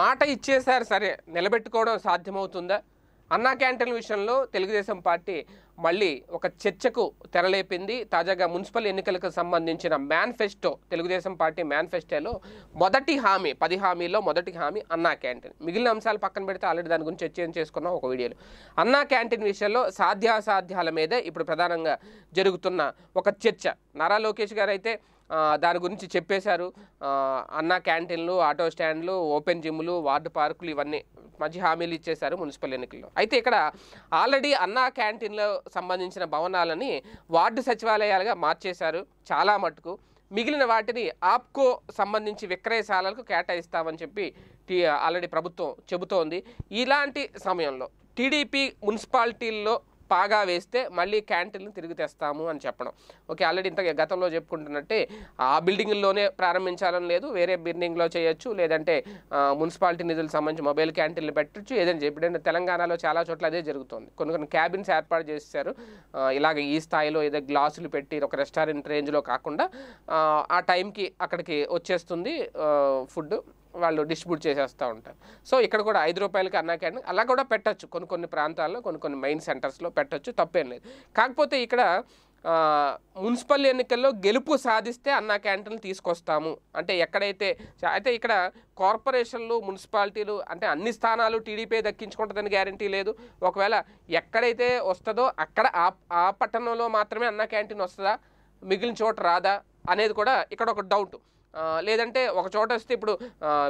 మాట ఇచ్చేసారు సరే నిలబెట్టుకోవడం సాధ్యమవుతుందా అన్నా క్యాంటీన్ విషయంలో తెలుగుదేశం పార్టీ మళ్ళీ ఒక చర్చకు తెరలేపింది తాజాగా మున్సిపల్ ఎన్నికలకు సంబంధించిన మేనిఫెస్టో తెలుగుదేశం పార్టీ మేనిఫెస్టోలో మొదటి హామీ పది హామీలో మొదటి హామీ అన్నా క్యాంటీన్ మిగిలిన అంశాలు పక్కన పెడితే ఆల్రెడీ దాని గురించి చర్చ చేసుకున్నాం ఒక వీడియోలో అన్నా క్యాంటీన్ విషయంలో సాధ్యాసాధ్యాల మీదే ఇప్పుడు ప్రధానంగా జరుగుతున్న ఒక చర్చ నారా లోకేష్ గారు అయితే దాని గురించి చెప్పేశారు అన్న క్యాంటీన్లు ఆటో స్టాండ్లు ఓపెన్ జిమ్లు వార్డు పార్కులు ఇవన్నీ మంచి హామీలు ఇచ్చేశారు మున్సిపల్ ఎన్నికల్లో అయితే ఇక్కడ ఆల్రెడీ అన్నా క్యాంటీన్లో సంబంధించిన భవనాలని వార్డు సచివాలయాలుగా మార్చేశారు చాలా మటుకు మిగిలిన వాటిని ఆప్కో సంబంధించి విక్రయశాలలకు కేటాయిస్తామని చెప్పి ఆల్రెడీ ప్రభుత్వం చెబుతోంది ఇలాంటి సమయంలో టీడీపీ మున్సిపాలిటీల్లో పాగా వేస్తే మళ్ళీ క్యాంటీన్లు తిరిగి తెస్తాము అని చెప్పడం ఓకే ఆల్రెడీ ఇంత గతంలో చెప్పుకుంటున్నట్టే ఆ బిల్డింగ్లోనే ప్రారంభించాలని లేదు వేరే బిల్డింగ్లో చేయొచ్చు లేదంటే మున్సిపాలిటీ నిధులకు సంబంధించి మొబైల్ క్యాంటీన్లు పెట్టచ్చు ఏదైనా చెప్పి తెలంగాణలో చాలా చోట్ల అదే జరుగుతుంది కొన్ని కొన్ని క్యాబిన్స్ ఏర్పాటు చేశారు ఇలాగ ఈ స్థాయిలో ఏదో గ్లాసులు పెట్టి ఒక రెస్టారెంట్ రేంజ్లో కాకుండా ఆ టైంకి అక్కడికి వచ్చేస్తుంది ఫుడ్ వాళ్ళు డిస్ట్రిబ్యూట్ చేసేస్తూ ఉంటారు సో ఇక్కడ కూడా ఐదు రూపాయలకి అన్నా క్యాంటీన్ అలా కూడా పెట్టచ్చు కొన్ని కొన్ని ప్రాంతాల్లో కొన్ని కొన్ని మెయిన్ సెంటర్స్లో పెట్టచ్చు తప్పేం లేదు కాకపోతే ఇక్కడ మున్సిపల్ ఎన్నికల్లో గెలుపు సాధిస్తే అన్నా క్యాంటీన్లు తీసుకొస్తాము అంటే ఎక్కడైతే అయితే ఇక్కడ కార్పొరేషన్లు మున్సిపాలిటీలు అంటే అన్ని స్థానాలు టీడీపీ దక్కించుకుంటుందని గ్యారంటీ లేదు ఒకవేళ ఎక్కడైతే వస్తుందో అక్కడ ఆ ఆ పట్టణంలో మాత్రమే అన్నా క్యాంటీన్ వస్తుందా మిగిలిన చోట రాదా అనేది కూడా ఇక్కడ ఒక డౌట్ లేదంటే ఒక చోట వస్తే ఇప్పుడు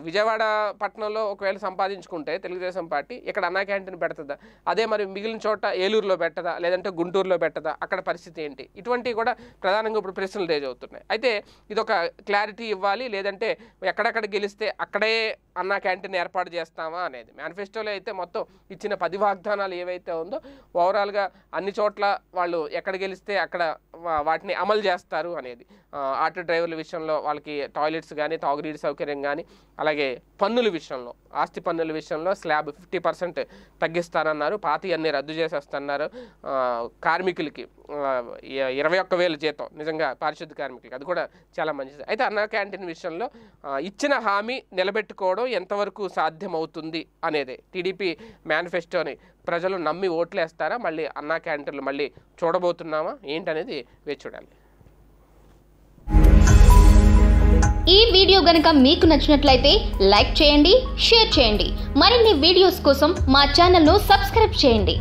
విజయవాడ పట్టణంలో ఒకవేళ సంపాదించుకుంటే తెలుగుదేశం పార్టీ ఇక్కడ అన్నా క్యాంటీన్ పెడుతుందా అదే మరి మిగిలిన చోట ఏలూరులో పెట్టదా లేదంటే గుంటూరులో పెట్టదా అక్కడ పరిస్థితి ఏంటి ఇటువంటివి కూడా ప్రధానంగా ఇప్పుడు ప్రశ్నలు రేజ్ అవుతున్నాయి అయితే ఇదొక క్లారిటీ ఇవ్వాలి లేదంటే ఎక్కడెక్కడ గెలిస్తే అక్కడే అన్నా క్యాంటీన్ ఏర్పాటు చేస్తామా అనేది మేనిఫెస్టోలో అయితే మొత్తం ఇచ్చిన పది వాగ్దానాలు ఏవైతే ఉందో ఓవరాల్గా అన్ని చోట్ల వాళ్ళు ఎక్కడ గెలిస్తే అక్కడ వాటిని అమలు చేస్తారు అనేది ఆటో డ్రైవర్ల విషయంలో వాళ్ళకి టాయిలెట్స్ కానీ తాగునీటి సౌకర్యం కానీ అలాగే పన్నుల విషయంలో ఆస్తి పన్నుల విషయంలో స్లాబ్ ఫిఫ్టీ పర్సెంట్ తగ్గిస్తారన్నారు అన్నీ రద్దు చేసేస్తున్నారు కార్మికులకి ఇరవై ఒక్క వేల జీతం నిజంగా పారిశుద్ధ కార్మికులకి అది కూడా చాలా మంచిది అయితే అన్న క్యాంటీన్ విషయంలో ఇచ్చిన హామీ నిలబెట్టుకోవడం ఎంతవరకు సాధ్యమవుతుంది అనేది టీడీపీ మేనిఫెస్టోని ప్రజలు నమ్మి ఓట్లేస్తారా మళ్ళీ అన్నా క్యాంటీన్లు మళ్ళీ చూడబోతున్నామా ఏంటనేది వేచి చూడాలి ఈ వీడియో గనక మీకు నచ్చినట్లయితే లైక్ చేయండి షేర్ చేయండి మరిన్ని వీడియోస్ కోసం మా ఛానల్ను సబ్స్క్రైబ్ చేయండి